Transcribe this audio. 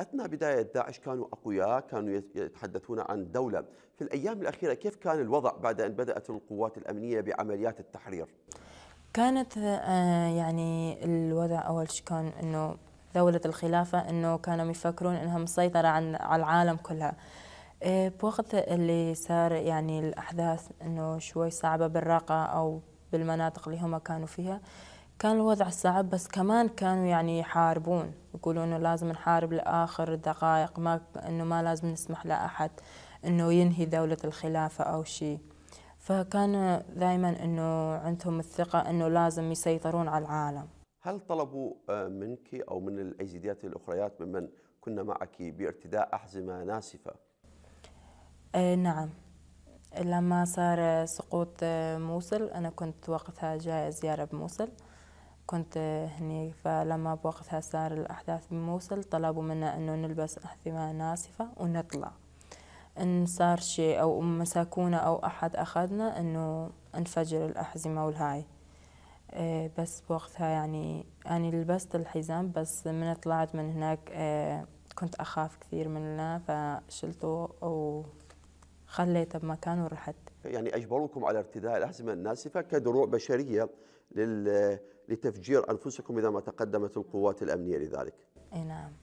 أثناء بداية داعش كانوا أقوياء كانوا يتحدثون عن دولة في الأيام الأخيرة كيف كان الوضع بعد أن بدأت القوات الأمنية بعمليات التحرير؟ كانت آه، يعني الوضع أول شيء كان أنه دولة الخلافة أنه كانوا يفكرون أنها مسيطرة عن على العالم كلها آه، بوقت اللي صار يعني الأحداث أنه شوي صعبة بالراقة أو بالمناطق اللي هم كانوا فيها كان الوضع صعب بس كمان كانوا يعني يحاربون يقولون انه لازم نحارب لاخر دقائق ما انه ما لازم نسمح لاحد انه ينهي دولة الخلافة او شيء فكان دائما انه عندهم الثقة انه لازم يسيطرون على العالم هل طلبوا آه، منك او من الايزيديات الاخريات ممن كنا معك بارتداء احزمة ناسفة؟ آه نعم لما صار سقوط آه، موصل أنا كنت وقتها جاية زيارة بموصل كنت هني فلما بوقتها صار الأحداث بموصل طلبوا منا أنه نلبس أحذية ناسفة ونطلع إن صار شي أو مسكونا أو أحد أخذنا أنه انفجر الأحزمة والهاي إيه، بس بوقتها يعني أنا لبست الحزام بس من طلعت من هناك إيه، كنت أخاف كثير منه فشلته خليتها بمكان ورحت يعني أجبروكم على ارتداء الأحزمة الناسفة كدروع بشرية لتفجير أنفسكم إذا ما تقدمت القوات الأمنية لذلك أي نعم